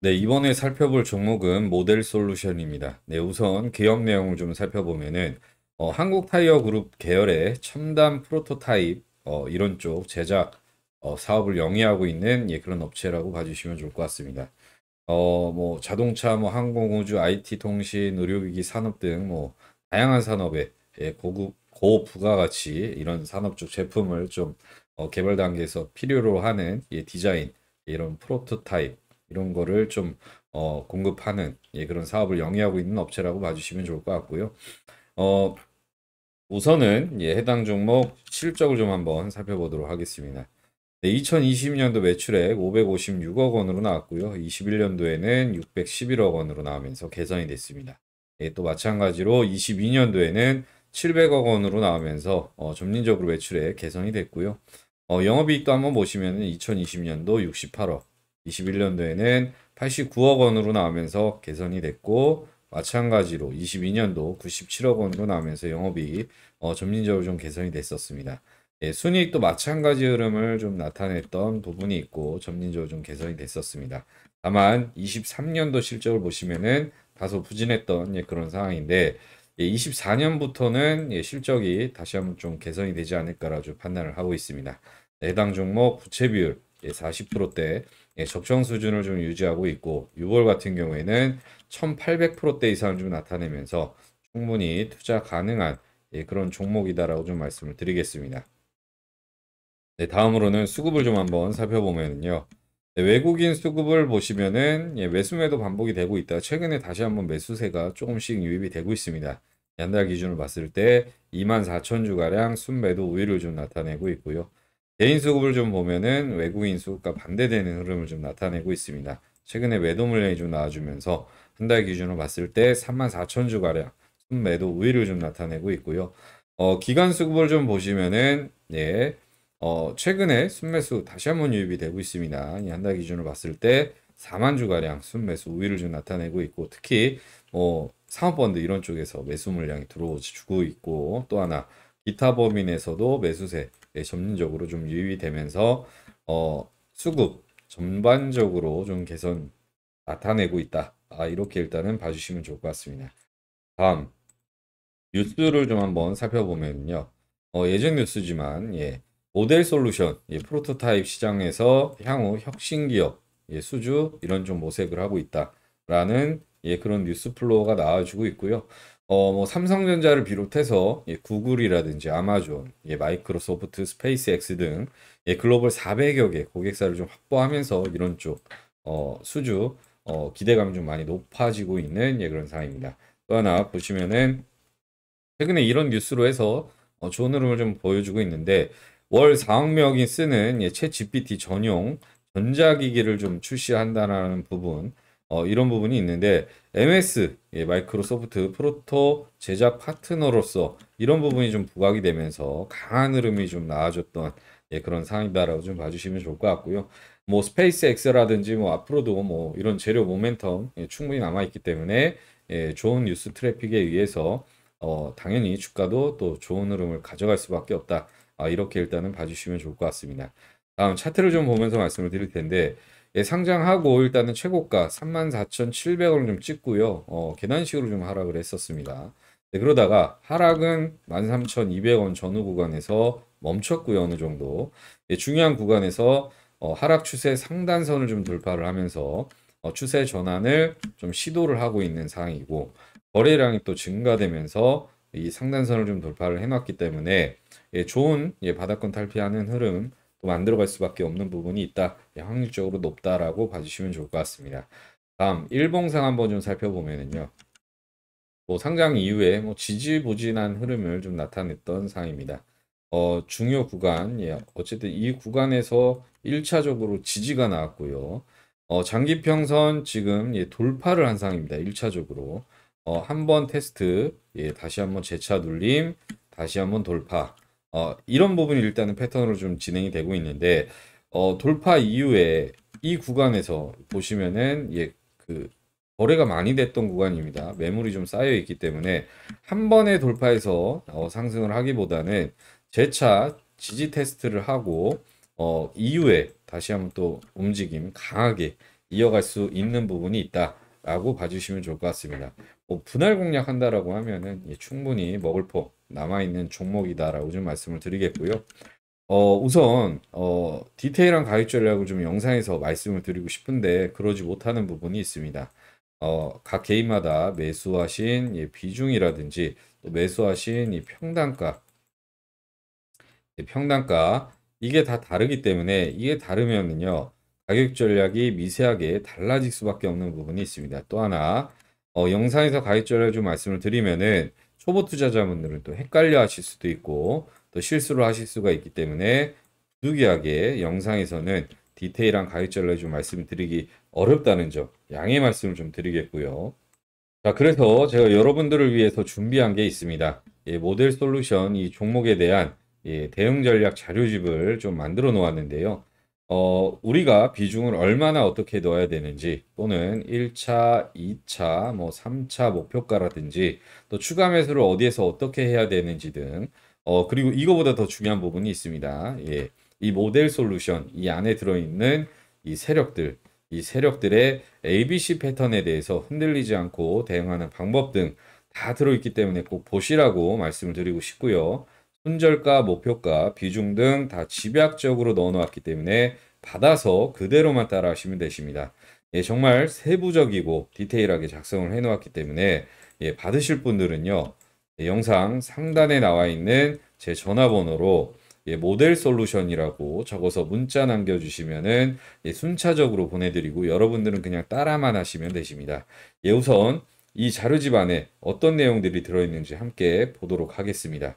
네, 이번에 살펴볼 종목은 모델 솔루션입니다. 네, 우선 기업 내용을 좀 살펴보면은 어, 한국 타이어 그룹 계열의 첨단 프로토타입 어, 이런 쪽 제작 어, 사업을 영위하고 있는 예, 그런 업체라고 봐주시면 좋을 것 같습니다. 어, 뭐 자동차, 뭐 항공, 우주, IT, 통신, 의료기기 산업 등 뭐 다양한 산업에 예, 고급 고부가가치 이런 산업 쪽 제품을 좀 어, 개발 단계에서 필요로 하는 예, 디자인 이런 프로토타입 이런 거를 좀 어, 공급하는 예, 그런 사업을 영위하고 있는 업체라고 봐주시면 좋을 것 같고요. 어, 우선은 예, 해당 종목 실적을 좀 한번 살펴보도록 하겠습니다. 네, 2020년도 매출액 556억 원으로 나왔고요. 21년도에는 611억 원으로 나오면서 개선이 됐습니다. 예, 또 마찬가지로 22년도에는 700억 원으로 나오면서 어, 점진적으로 매출액 개선이 됐고요. 어, 영업이익도 한번 보시면 2020년도 68억, 21년도에는 89억 원으로 나오면서 개선이 됐고 마찬가지로 22년도 97억 원으로 나오면서 영업이익 어, 점진적으로 좀 개선이 됐었습니다. 예, 순이익도 마찬가지 흐름을 좀 나타냈던 부분이 있고 점진적으로 좀 개선이 됐었습니다. 다만 23년도 실적을 보시면은 다소 부진했던 예, 그런 상황인데 예, 24년부터는 예, 실적이 다시 한번 좀 개선이 되지 않을까라고 판단을 하고 있습니다. 해당 종목 부채 비율 예, 40%대 예, 적정 수준을 좀 유지하고 있고 6월 같은 경우에는 1800%대 이상을 좀 나타내면서 충분히 투자 가능한 예, 그런 종목이다라고 좀 말씀을 드리겠습니다. 네, 다음으로는 수급을 좀 한번 살펴보면요. 네, 외국인 수급을 보시면은 예, 매수매도 반복이 되고 있다. 최근에 다시 한번 매수세가 조금씩 유입이 되고 있습니다. 연달 예, 기준을 봤을 때 24,000주가량 순매도 우위를 좀 나타내고 있고요. 개인 수급을 좀 보면은 외국인 수급과 반대되는 흐름을 좀 나타내고 있습니다. 최근에 매도 물량이 좀 나와주면서 한 달 기준으로 봤을 때 34,000주가량 순 매도 우위를 좀 나타내고 있고요. 어, 기간 수급을 좀 보시면은 예, 어, 최근에 순매수 다시 한번 유입이 되고 있습니다. 이 한 달 기준으로 봤을 때 4만 주가량 순매수 우위를 좀 나타내고 있고 특히 뭐 상업펀드 이런 쪽에서 매수 물량이 들어오고 있고 또 하나 기타 법인에서도 매수세 네, 점진적으로 좀 유의되면서 어, 수급 전반적으로 좀 개선 나타내고 있다. 아, 이렇게 일단은 봐주시면 좋을 것 같습니다. 다음 뉴스를 좀 한번 살펴보면요. 어, 예전 뉴스지만 예, 모델 솔루션, 예, 프로토타입 시장에서 향후 혁신 기업, 예, 수주 이런 좀 모색을 하고 있다라는 예, 그런 뉴스 플로어가 나와주고 있고요. 어, 뭐 삼성전자를 비롯해서 예, 구글이라든지 아마존, 예, 마이크로소프트, 스페이스엑스등 예, 글로벌 400여 개 고객사를 좀 확보하면서 이런 쪽 어, 수주 어, 기대감이 좀 많이 높아지고 있는 예, 그런 상황입니다. 또 하나 보시면은 최근에 이런 뉴스로 해서 어, 좋은 흐름을 좀 보여주고 있는데 월 4억 명이 쓰는 예, 챗 GPT 전용 전자기기를 좀출시한다는 부분 어, 이런 부분이 있는데 MS 예, 마이크로소프트 프로토 제작 파트너로서 이런 부분이 좀 부각이 되면서 강한 흐름이 좀나아졌던 예, 그런 상황이다라고 좀 봐주시면 좋을 것 같고요. 뭐 스페이스 엑 X라든지 뭐 앞으로도 뭐 이런 재료 모멘텀 예, 충분히 남아 있기 때문에 예, 좋은 뉴스 트래픽에 의해서 어, 당연히 주가도 또 좋은 흐름을 가져갈 수밖에 없다. 아, 이렇게 일단은 봐주시면 좋을 것 같습니다. 다음 차트를 좀 보면서 말씀을 드릴 텐데 예, 상장하고 일단은 최고가 34,700원을 좀 찍고요. 어, 계단식으로 좀 하락을 했었습니다. 네, 그러다가 하락은 13,200원 전후 구간에서 멈췄고요. 어느 정도. 예, 중요한 구간에서 어, 하락 추세 상단선을 좀 돌파를 하면서 어, 추세 전환을 좀 시도를 하고 있는 상황이고 거래량이 또 증가되면서 이 상단선을 좀 돌파를 해놨기 때문에 예, 좋은 예, 바닥권 탈피하는 흐름 또 만들어갈 수밖에 없는 부분이 있다. 예, 확률적으로 높다라고 봐주시면 좋을 것 같습니다. 다음 일봉상 한번 좀 살펴보면은요. 뭐 상장 이후에 뭐 지지부진한 흐름을 좀 나타냈던 상입니다. 어, 중요 구간, 예, 어쨌든 이 구간에서 1차적으로 지지가 나왔고요. 어, 장기평선 지금 예, 돌파를 한 상입니다. 1차적으로. 어, 한번 테스트, 예, 다시 한번 재차 눌림, 다시 한번 돌파. 어, 이런 부분이 일단은 패턴으로 좀 진행이 되고 있는데 어, 돌파 이후에 이 구간에서 보시면은 예, 그 거래가 많이 됐던 구간입니다. 매물이 좀 쌓여 있기 때문에 한 번에 돌파해서 어, 상승을 하기보다는 재차 지지 테스트를 하고 어, 이후에 다시 한번 또 움직임 강하게 이어갈 수 있는 부분이 있다라고 봐주시면 좋을 것 같습니다. 뭐 분할 공략한다라고 하면은 예, 충분히 먹을 포 남아있는 종목이다라고 좀 말씀을 드리겠고요. 어, 우선 어, 디테일한 가격 전략을 좀 영상에서 말씀을 드리고 싶은데 그러지 못하는 부분이 있습니다. 어, 각 개인마다 매수하신 예, 비중이라든지 또 매수하신 이 평단가 예, 평단가 이게 다 다르기 때문에 이게 다르면은요 가격 전략이 미세하게 달라질 수밖에 없는 부분이 있습니다. 또 하나 어, 영상에서 가이드를 좀 말씀을 드리면은 초보 투자자분들은 또 헷갈려 하실 수도 있고 또 실수를 하실 수가 있기 때문에 부득이하게 영상에서는 디테일한 가이드를 좀 말씀드리기 어렵다는 점 양해 말씀을 좀 드리겠고요. 자, 그래서 제가 여러분들을 위해서 준비한 게 있습니다. 예, 모델 솔루션 이 종목에 대한 예, 대응 전략 자료집을 좀 만들어 놓았는데요. 어, 우리가 비중을 얼마나 어떻게 넣어야 되는지 또는 1차, 2차, 뭐 3차 목표가라든지 또 추가 매수를 어디에서 어떻게 해야 되는지 등 어, 그리고 이거보다 더 중요한 부분이 있습니다. 예. 이 모델 솔루션 이 안에 들어있는 이 세력들 이 세력들의 ABC 패턴에 대해서 흔들리지 않고 대응하는 방법 등 다 들어있기 때문에 꼭 보시라고 말씀을 드리고 싶고요. 손절가, 목표가, 비중 등 다 집약적으로 넣어놓았기 때문에 받아서 그대로만 따라하시면 되십니다. 예, 정말 세부적이고 디테일하게 작성을 해놓았기 때문에 예, 받으실 분들은요. 예, 영상 상단에 나와 있는 제 전화번호로 예, 모델 솔루션이라고 적어서 문자 남겨주시면은 예, 순차적으로 보내드리고 여러분들은 그냥 따라만 하시면 되십니다. 예, 우선 이 자료집 안에 어떤 내용들이 들어있는지 함께 보도록 하겠습니다.